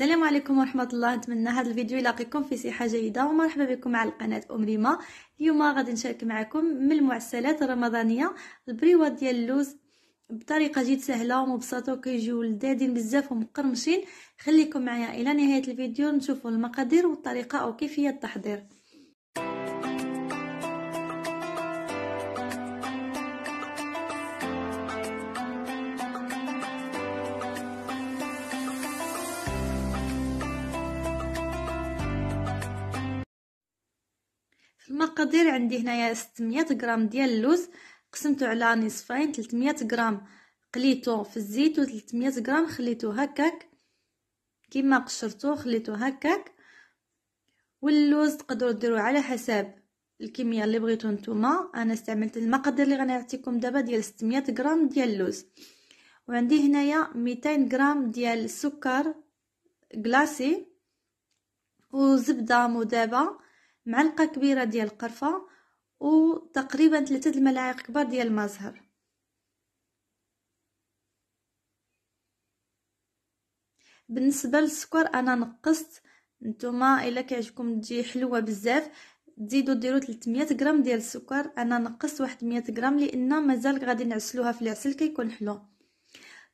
السلام عليكم ورحمة الله نتمنى هذا الفيديو يلاقيكم في صحة جيدة ومرحبا بكم على قناة أم ريما اليوم غادي نشارك معكم من المعسلات الرمضانية البريوات ديال اللوز بطريقة جد سهلة ومبسطة وكيجيو لذاذين بزاف ومقرمشين خليكم معايا إلى نهاية الفيديو نشوفوا المقادير والطريقة أو كيفية التحضير المقادير عندي هنايا 600 غرام ديال اللوز قسمته على نصفين 300 غرام قليته في الزيت و 300 غرام خليته هكاك كما قشرته خليته هكاك واللوز تقدروا ديروا على حسب الكميه اللي بغيتو نتوما انا استعملت المقادير اللي غنعطيكم دابا ديال 600 غرام ديال اللوز وعندي هنايا 200 غرام ديال السكر كلاصي وزبده مذابه معلقه كبيره ديال القرفه وتقريبا ثلاثة الملاعق كبار ديال زهر بالنسبه للسكر انا نقصت نتوما الا كيعجبكم تجي حلوه بزاف تزيدوا ديروا 300 غرام ديال السكر انا نقصت واحد 100 غرام لان مازال غادي نعسلوها في العسل كيكون حلو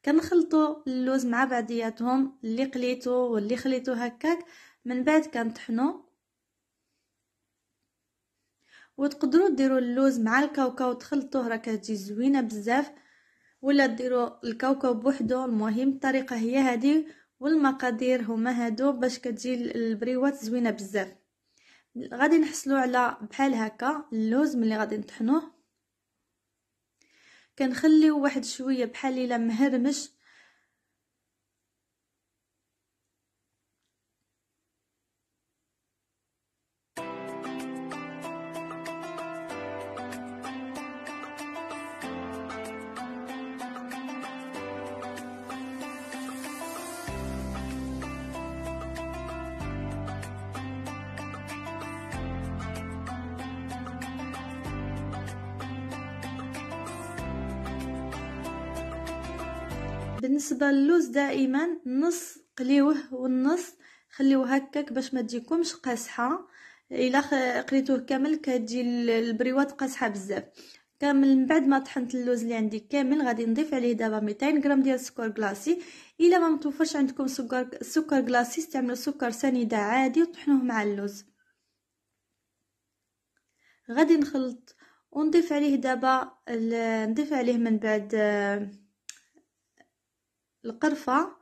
كنخلطوا اللوز مع بعضياتهم اللي قليتو واللي خليتو هكاك من بعد كنطحنو وتقدروا ديروا اللوز مع الكاوكاو تخلطوه راه كتجي زوينه بزاف ولا ديروا الكاوكاو بوحدو المهم الطريقه هي هذه والمقادير هما هادو باش كتجي البريوات زوينه بزاف غادي نحصلوا على بحال هكا اللوز ملي غادي نطحنوه كنخليو واحد شويه بحال الا مهرمش بالنسبه للوز دائما نص قليوه والنص خليوه هكاك باش ما تجيكمش قاسحه الا قليتوه كامل كتجي البريوات قاسحه بزاف كامل من بعد ما طحنت اللوز اللي عندي كامل غادي نضيف عليه دابا 200 غرام ديال السكر كلاصي الا ما متوفرش عندكم سكر سكر كلاصي استعملوا سكر سنيده عادي وطحنوه مع اللوز غادي نخلط ونضيف عليه دابا نضيف عليه من بعد آه، القرفة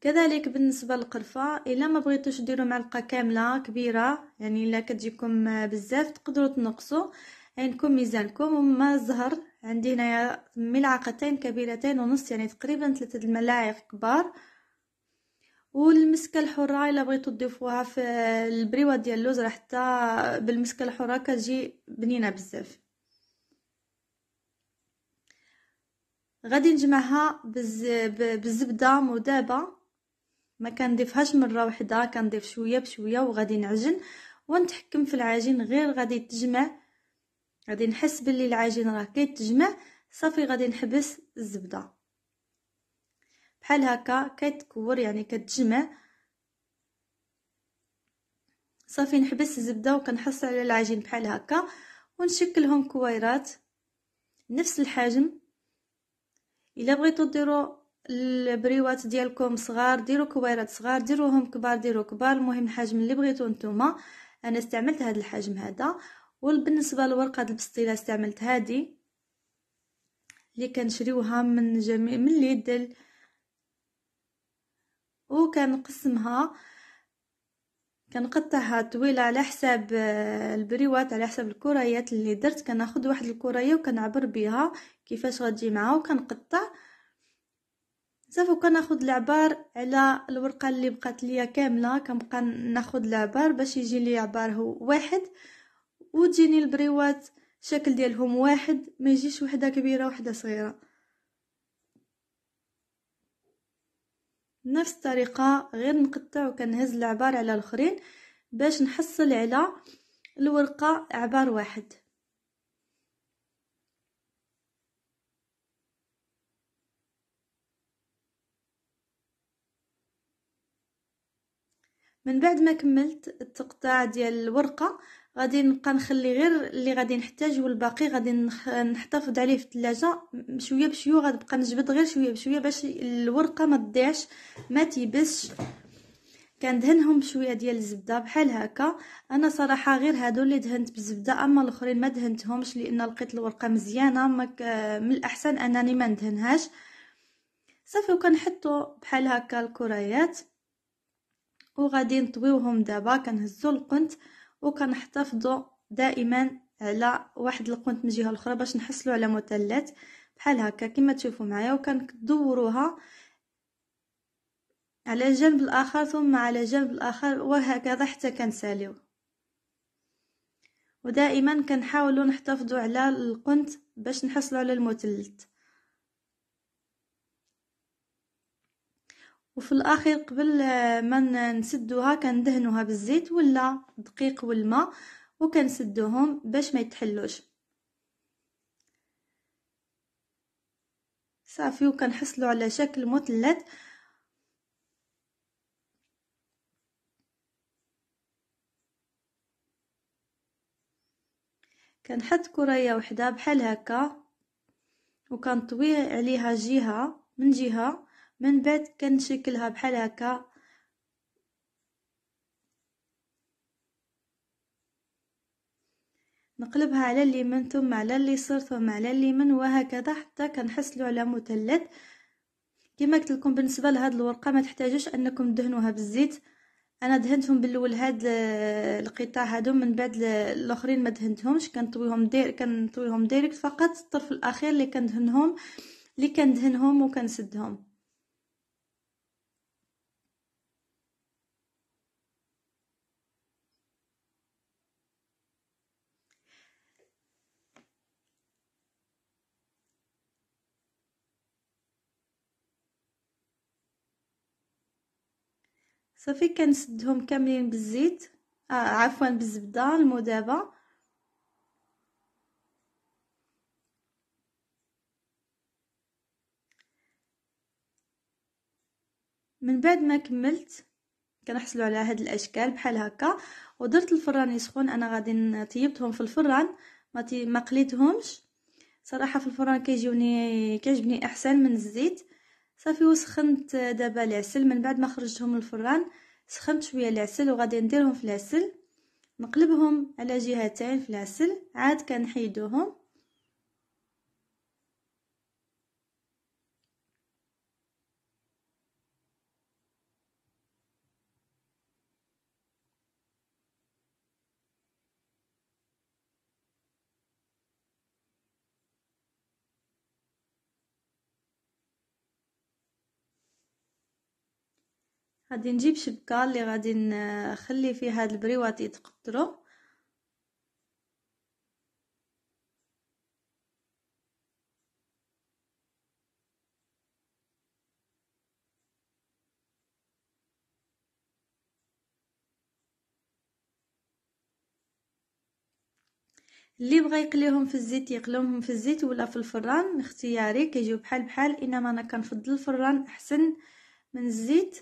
كذلك بالنسبة للقرفة إلا ما بغيتوش ديروا معلقة كاملة كبيرة يعني إلا كتجيكم بزاف تقدروا تنقصوا عندكم يعني ميزانكم وما الزهر عندي هنايا ملعقتين كبيرتين ونص يعني تقريبا ثلاثة الملاعق كبار والمسكه الحره الا بغيتو تضيفوها في البريوا ديال اللوز راه حتى بالمسكه الحره كتجي بنينه بزاف غادي نجمعها بز... بالزبده مذابه ما كنضيفهاش مره واحده كنضيف شويه بشويه وغادي نعجن ونتحكم في العجين غير غادي تجمع غادي نحس باللي العجين راه كيتجمع صافي غادي نحبس الزبده بحال هكا كتكور يعني كتجمع صافي نحبس الزبده وكنحصل على العجين بحال هكا ونشكلهم كويرات نفس الحجم الا بغيتو ديروا البريوات ديالكم صغار ديروا كويرات صغار ديروهم كبار ديروا كبار المهم الحجم اللي بغيتو نتوما انا استعملت هذا الحجم هذا وبالنسبه لورقه البسطيله استعملت هذه اللي كنشريوها من جميع من ليدل وكنقسمها كنقطعها طويله على حساب آه، البريوات على حساب الكريات اللي درت كناخذ واحد الكريه وكنعبر بها كيفاش غتجي معها وكنقطع صافي وكناخذ العبار على الورقه اللي بقات ليا كامله كنبقى ناخذ العبار باش يجي لي عبار هو واحد وتجيني البريوات شكل ديالهم واحد ما يجيش وحده كبيره وحده صغيره نفس الطريقة غير نقطع وكنهز العبار على الاخرين باش نحصل على الورقة عبار واحد من بعد ما كملت التقطاع ديال الورقة غادي نبقى نخلي غير اللي غادي نحتاج والباقي غادي نحتفظ عليه في الثلاجه شويه بشويه غنبقى نجبد غير شويه بشويه باش الورقه ما تضيعش ما تيبسش كندهنهم بشويه ديال الزبده بحال هكا انا صراحه غير هادو اللي دهنت بالزبده اما الاخرين ما دهنتهمش لان لقيت الورقه مزيانه من الاحسن انني ما ندهنهاش صافي وكنحطو بحال هكا الكريات وغادي نطويوهم دابا كنهزو القنت وكنحتفظوا دائما على واحد القنت من الجهه الاخرى باش نحصلوا على مثلث بحال هكا كما تشوفوا معايا وكندوروها على الجنب الاخر ثم على الجنب الاخر وهكذا حتى كنساليو ودائما كنحاولوا نحتفظوا على القنت باش نحصلوا على المثلث وفي الاخير قبل آه، ما نسدوها كندهنوها بالزيت ولا الدقيق والماء وكنسدوهم باش ما يتحلوش صافي وكنحصلوا على شكل مثلث كنحط كريه وحده بحال هكا وكنطوي عليها جهه من جهه من بعد كنشكلها بحال هكا نقلبها على اليمين ثم على اليسار ثم على اليمين وهكذا حتى كنحصلوا على مثلث كما قلت لكم بالنسبه لهاد الورقه ما تحتاجوش انكم تدهنوها بالزيت انا دهنتهم بالاول هاد القطع هادو من بعد الاخرين ما دهنتهمش كنطويهم دير كنطويهم ديريكت فقط الطرف الاخير اللي كندهنهم اللي كندهنهم وكنسدهم صافي كنسدهم كاملين بالزيت آه عفوا بالزبده المذابه من بعد ما كملت كنحصلوا على هاد الاشكال بحال هكا ودرت الفران يسخن انا غادي طيبتهم في الفران ما ما قليتهمش صراحه في الفران كيجوني كيعجبني احسن من الزيت صافي وسخنت دابا العسل من بعد ما خرجتهم من الفران سخنت شويه العسل وغادي نديرهم في العسل نقلبهم على جهتين في العسل عاد كنحيدوهم غادي نجيب شبكه اللي غادي نخلي فيها هاد البريوات يتقطروا اللي بغى يقليهم في الزيت يقليهم في الزيت ولا في الفران اختياري كيجيو بحال بحال انما انا كنفضل الفران احسن من الزيت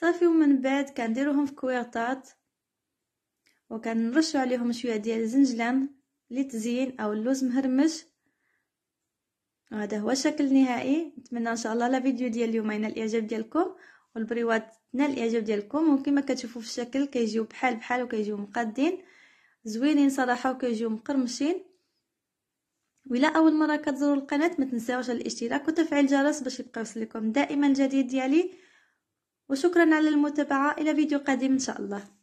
صافي ومن بعد كنديروهم في كويرطات وكنرشوا عليهم شويه ديال الزنجلان لتزيين او اللوز مهرمش وهذا هو الشكل النهائي نتمنى ان شاء الله لا فيديو ديال اليوم ينال الاعجاب ديالكم والبريوات تنال الاعجاب ديالكم وكما كتشوفوا في الشكل كيجيو بحال بحال وكيجيو مقادين زوينين صراحه وكيجيو مقرمشين ولا اول مره كتزوروا القناه ما تنساوش الاشتراك وتفعيل الجرس باش يبقى يوصل لكم دائما الجديد ديالي وشكرا على المتابعة إلى فيديو قادم إن شاء الله